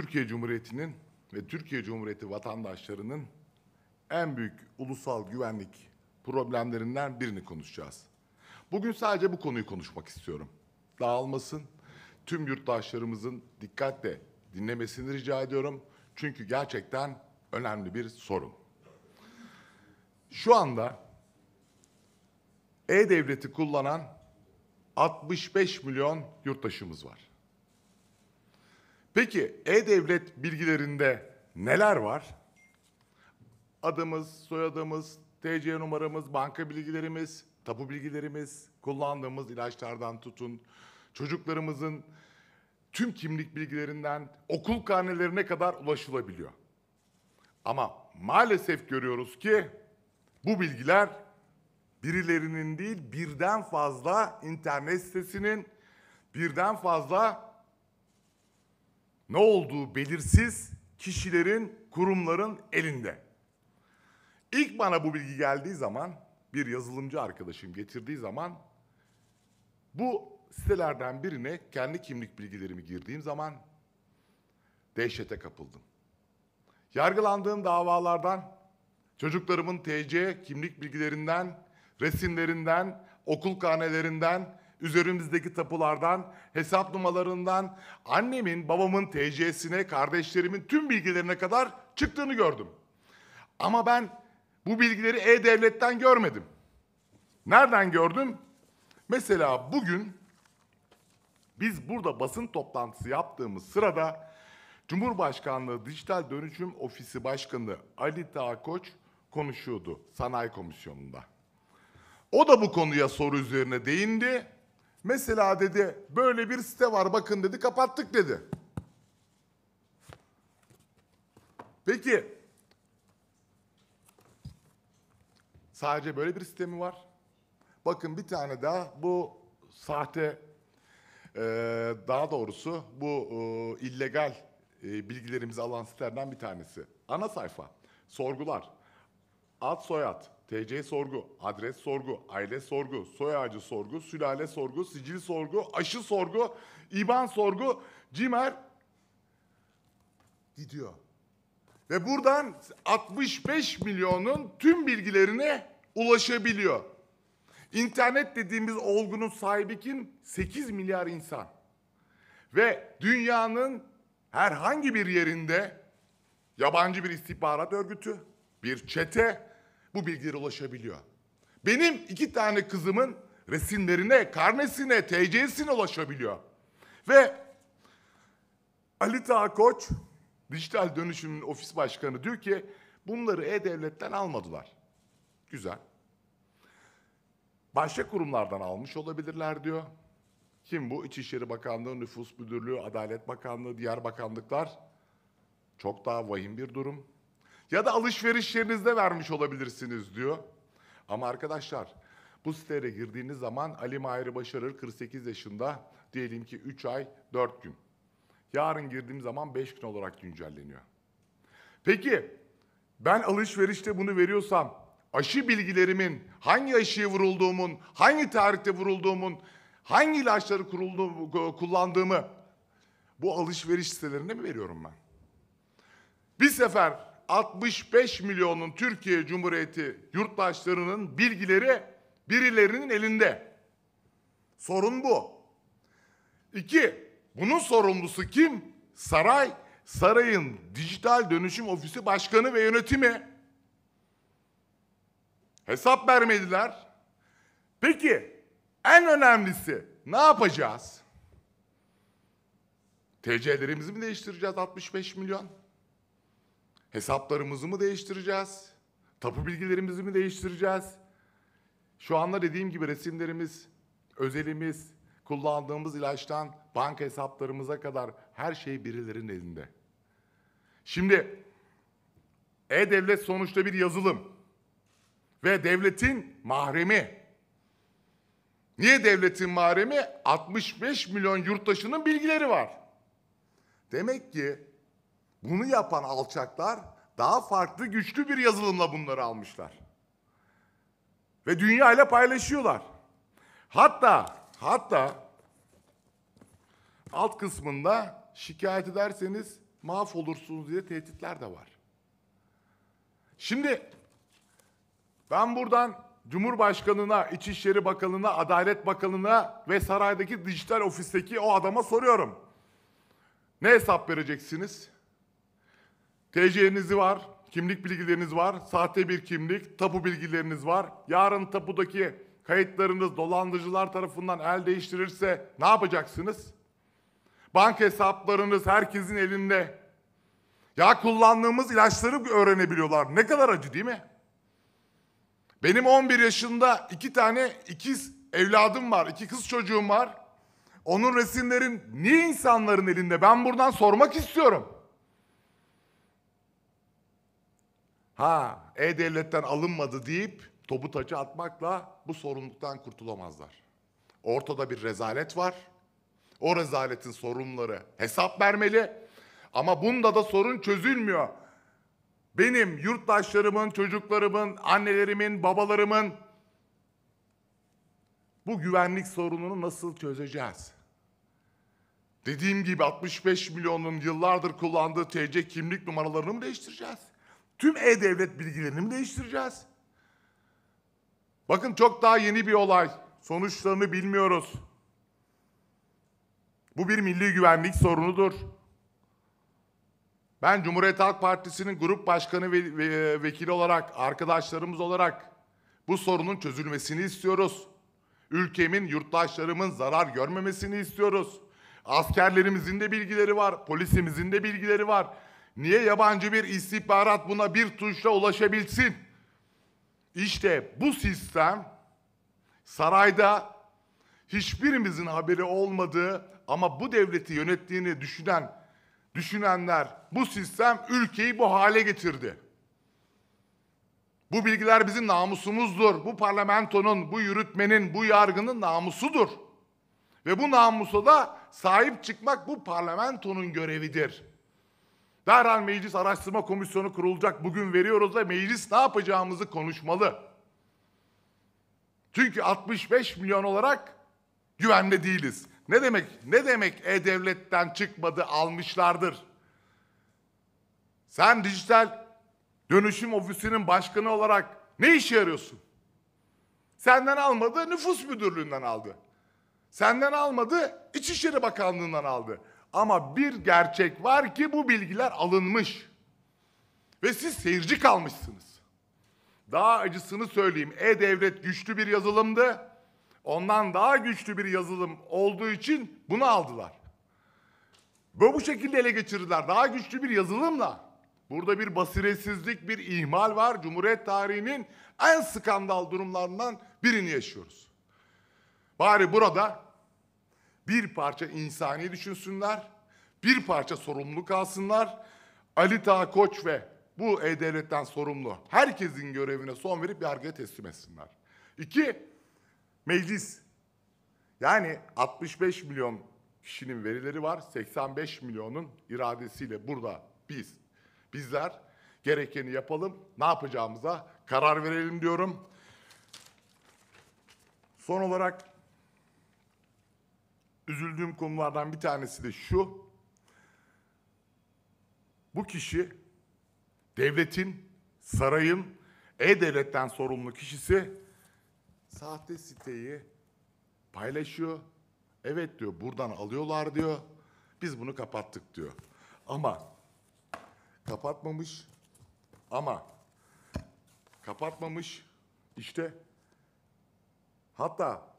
Türkiye Cumhuriyeti'nin ve Türkiye Cumhuriyeti vatandaşlarının en büyük ulusal güvenlik problemlerinden birini konuşacağız. Bugün sadece bu konuyu konuşmak istiyorum. Dağılmasın, tüm yurttaşlarımızın dikkatle dinlemesini rica ediyorum. Çünkü gerçekten önemli bir sorun. Şu anda E-Devlet'i kullanan 65 milyon yurttaşımız var. Peki e-devlet bilgilerinde neler var? Adımız, soyadımız, TC numaramız, banka bilgilerimiz, tapu bilgilerimiz, kullandığımız ilaçlardan tutun, çocuklarımızın tüm kimlik bilgilerinden okul karnelerine kadar ulaşılabiliyor. Ama maalesef görüyoruz ki bu bilgiler birilerinin değil birden fazla internet sitesinin birden fazla ne olduğu belirsiz kişilerin, kurumların elinde. İlk bana bu bilgi geldiği zaman bir yazılımcı arkadaşım getirdiği zaman bu sitelerden birine kendi kimlik bilgilerimi girdiğim zaman dehşete kapıldım. Yargılandığım davalardan, çocuklarımın TC kimlik bilgilerinden, resimlerinden, okul karnelerinden, üzerimizdeki tapulardan, hesap numaralarından, annemin, babamın TC'sine, kardeşlerimin tüm bilgilerine kadar çıktığını gördüm. Ama ben bu bilgileri E-Devlet'ten görmedim. Nereden gördüm? Mesela bugün biz burada basın toplantısı yaptığımız sırada Cumhurbaşkanlığı Dijital Dönüşüm Ofisi Başkanı Ali Takoç konuşuyordu sanayi komisyonunda. O da bu konuya soru üzerine değindi Mesela dedi böyle bir site var bakın dedi kapattık dedi. Peki sadece böyle bir site var? Bakın bir tane daha bu sahte e, daha doğrusu bu e, illegal e, bilgilerimizi alan sitelerden bir tanesi. Ana sayfa, sorgular, ad soyad, TC sorgu, adres sorgu, aile sorgu, soy ağacı sorgu, sülale sorgu, sicil sorgu, aşı sorgu, IBAN sorgu, CİMER gidiyor. Ve buradan 65 milyonun tüm bilgilerine ulaşabiliyor. İnternet dediğimiz olgunun sahibi kim? 8 milyar insan. Ve dünyanın herhangi bir yerinde yabancı bir istihbarat örgütü, bir çete, bu bilgilere ulaşabiliyor. Benim iki tane kızımın resimlerine, karnesine, TC'sine ulaşabiliyor. Ve Ali Taha Koç, dijital dönüşümün ofis başkanı diyor ki bunları E-Devlet'ten almadılar. Güzel. Başka kurumlardan almış olabilirler diyor. Kim bu? İçişleri Bakanlığı, Nüfus Müdürlüğü, Adalet Bakanlığı, diğer bakanlıklar. Çok daha vahim bir durum. Ya da alışveriş yerinizde vermiş olabilirsiniz diyor. Ama arkadaşlar bu sitelere girdiğiniz zaman Ali Mahir'i başarır 48 yaşında diyelim ki 3 ay 4 gün. Yarın girdiğim zaman 5 gün olarak güncelleniyor. Peki ben alışverişte bunu veriyorsam aşı bilgilerimin, hangi aşıya vurulduğumun, hangi tarihte vurulduğumun, hangi ilaçları kullandığımı bu alışveriş sitelerine mi veriyorum ben? Bir sefer 65 milyonun Türkiye Cumhuriyeti yurttaşlarının bilgileri birilerinin elinde. Sorun bu. İki, bunun sorumlusu kim? Saray, sarayın dijital dönüşüm ofisi başkanı ve yönetimi. Hesap vermediler. Peki en önemlisi ne yapacağız? TC'lerimizi mi değiştireceğiz 65 milyon? Hesaplarımızı mı değiştireceğiz? Tapu bilgilerimizi mi değiştireceğiz? Şu anda dediğim gibi resimlerimiz, özelimiz, kullandığımız ilaçtan banka hesaplarımıza kadar her şey birilerin elinde. Şimdi e-devlet sonuçta bir yazılım ve devletin mahremi. Niye devletin mahremi? 65 milyon yurttaşının bilgileri var. Demek ki bunu yapan alçaklar daha farklı güçlü bir yazılımla bunları almışlar. Ve dünya ile paylaşıyorlar. Hatta hatta alt kısmında şikayet ederseniz mahvolursunuz diye tehditler de var. Şimdi ben buradan Cumhurbaşkanına, İçişleri Bakanına, Adalet Bakanına ve saraydaki dijital ofisteki o adama soruyorum. Ne hesap vereceksiniz? TC'nizi var, kimlik bilgileriniz var, sahte bir kimlik, tapu bilgileriniz var. Yarın tapudaki kayıtlarınız dolandırıcılar tarafından el değiştirirse ne yapacaksınız? Banka hesaplarınız herkesin elinde. Ya kullandığımız ilaçları öğrenebiliyorlar. Ne kadar acı değil mi? Benim 11 yaşında iki tane ikiz evladım var, iki kız çocuğum var. Onun resimlerin niye insanların elinde? Ben buradan sormak istiyorum. Ha E-Devlet'ten alınmadı deyip topu taça atmakla bu sorumluluktan kurtulamazlar. Ortada bir rezalet var. O rezaletin sorunları hesap vermeli. Ama bunda da sorun çözülmüyor. Benim yurttaşlarımın, çocuklarımın, annelerimin, babalarımın bu güvenlik sorununu nasıl çözeceğiz? Dediğim gibi 65 milyonun yıllardır kullandığı TC kimlik numaralarını mı değiştireceğiz? Tüm e-devlet bilgilerini mi değiştireceğiz? Bakın çok daha yeni bir olay. Sonuçlarını bilmiyoruz. Bu bir milli güvenlik sorunudur. Ben Cumhuriyet Halk Partisi'nin grup başkanı ve, ve vekili olarak, arkadaşlarımız olarak bu sorunun çözülmesini istiyoruz. Ülkemin, yurttaşlarımın zarar görmemesini istiyoruz. Askerlerimizin de bilgileri var, polisimizin de bilgileri var. Niye yabancı bir istihbarat buna bir tuşla ulaşabilsin? İşte bu sistem sarayda hiçbirimizin haberi olmadığı ama bu devleti yönettiğini düşünen düşünenler bu sistem ülkeyi bu hale getirdi. Bu bilgiler bizim namusumuzdur. Bu parlamentonun, bu yürütmenin, bu yargının namusudur. Ve bu namusa da sahip çıkmak bu parlamentonun görevidir. Derhal meclis araştırma komisyonu kurulacak. Bugün veriyoruz da meclis ne yapacağımızı konuşmalı. Çünkü 65 milyon olarak güvenli değiliz. Ne demek? Ne demek e-devletten çıkmadı almışlardır. Sen dijital dönüşüm ofisinin başkanı olarak ne işe yarıyorsun? Senden almadı, nüfus müdürlüğünden aldı. Senden almadı, İçişleri Bakanlığı'ndan aldı. Ama bir gerçek var ki bu bilgiler alınmış. Ve siz seyirci kalmışsınız. Daha acısını söyleyeyim. E-Devlet güçlü bir yazılımdı. Ondan daha güçlü bir yazılım olduğu için bunu aldılar. Ve bu şekilde ele geçirdiler. Daha güçlü bir yazılımla. Burada bir basiretsizlik, bir ihmal var. Cumhuriyet tarihinin en skandal durumlarından birini yaşıyoruz. Bari burada bir parça insani düşünsünler, bir parça sorumluluk alsınlar. Ali Taha Koç ve bu E-Devlet'ten sorumlu herkesin görevine son verip yargıya teslim etsinler. İki, meclis. Yani 65 milyon kişinin verileri var, 85 milyonun iradesiyle burada biz, bizler gerekeni yapalım, ne yapacağımıza karar verelim diyorum. Son olarak üzüldüğüm konulardan bir tanesi de şu. Bu kişi devletin, sarayın, e-devletten sorumlu kişisi sahte siteyi paylaşıyor. Evet diyor buradan alıyorlar diyor. Biz bunu kapattık diyor. Ama kapatmamış ama kapatmamış işte hatta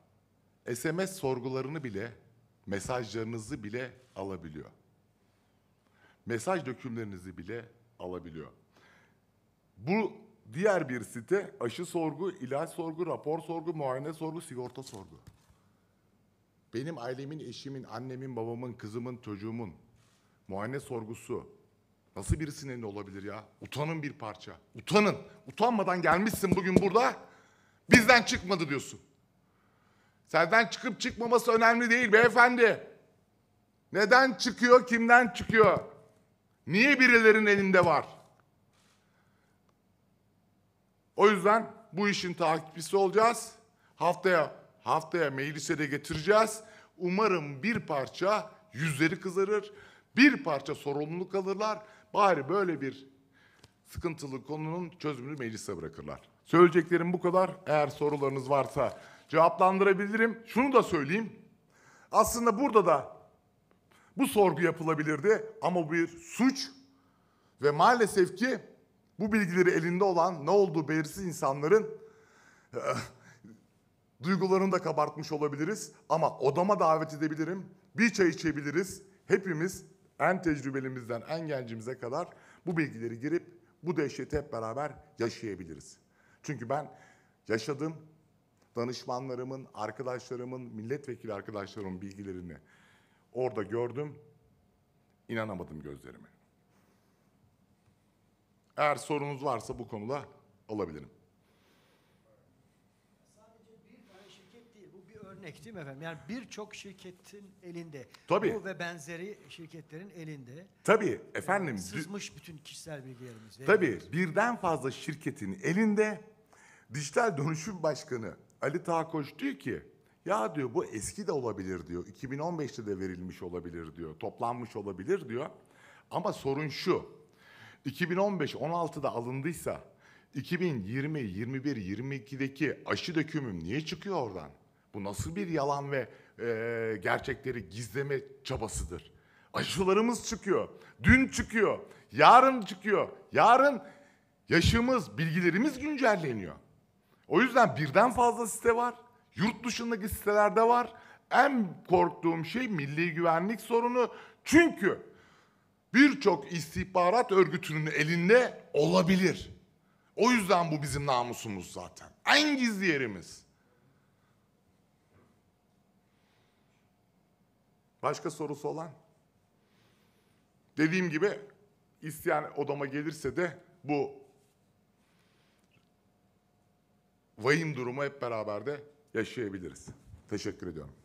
SMS sorgularını bile mesajlarınızı bile alabiliyor. Mesaj dökümlerinizi bile alabiliyor. Bu diğer bir site aşı sorgu, ilaç sorgu, rapor sorgu, muayene sorgu, sigorta sorgu. Benim ailemin, eşimin, annemin, babamın, kızımın, çocuğumun muayene sorgusu nasıl birisinin olabilir ya? Utanın bir parça. Utanın. Utanmadan gelmişsin bugün burada. Bizden çıkmadı diyorsun. Senden çıkıp çıkmaması önemli değil beyefendi. Neden çıkıyor, kimden çıkıyor? Niye birilerin elinde var? O yüzden bu işin takipçisi olacağız. Haftaya haftaya meclise de getireceğiz. Umarım bir parça yüzleri kızarır. Bir parça sorumluluk alırlar. Bari böyle bir sıkıntılı konunun çözümünü meclise bırakırlar. Söyleyeceklerim bu kadar. Eğer sorularınız varsa cevaplandırabilirim. Şunu da söyleyeyim. Aslında burada da bu sorgu yapılabilirdi ama bir suç ve maalesef ki bu bilgileri elinde olan ne olduğu belirsiz insanların eh, duygularını da kabartmış olabiliriz. Ama odama davet edebilirim, bir çay içebiliriz. Hepimiz en tecrübelimizden en gencimize kadar bu bilgileri girip bu dehşeti hep beraber yaşayabiliriz. Çünkü ben yaşadım danışmanlarımın, arkadaşlarımın, milletvekili arkadaşlarımın bilgilerini orada gördüm. İnanamadım gözlerime. Eğer sorunuz varsa bu konuda alabilirim. Sadece bir tane şirket değil, bu bir örnek değil mi efendim? Yani birçok şirketin elinde. Tabii. Bu ve benzeri şirketlerin elinde. Tabii efendim. Yani sızmış bütün kişisel bilgilerimiz. Tabii birden fazla şirketin elinde dijital dönüşüm başkanı Ali Takoç diyor ki ya diyor bu eski de olabilir diyor. 2015'te de verilmiş olabilir diyor. Toplanmış olabilir diyor. Ama sorun şu. 2015 16'da alındıysa 2020, 21, 22'deki aşı dökümüm niye çıkıyor oradan? Bu nasıl bir yalan ve e, gerçekleri gizleme çabasıdır? Aşılarımız çıkıyor. Dün çıkıyor. Yarın çıkıyor. Yarın yaşımız, bilgilerimiz güncelleniyor. O yüzden birden fazla site var. Yurt dışındaki sitelerde var. En korktuğum şey milli güvenlik sorunu. Çünkü birçok istihbarat örgütünün elinde olabilir. O yüzden bu bizim namusumuz zaten. En gizli yerimiz. Başka sorusu olan? Dediğim gibi isteyen odama gelirse de bu vahim durumu hep beraber de yaşayabiliriz. Teşekkür ediyorum.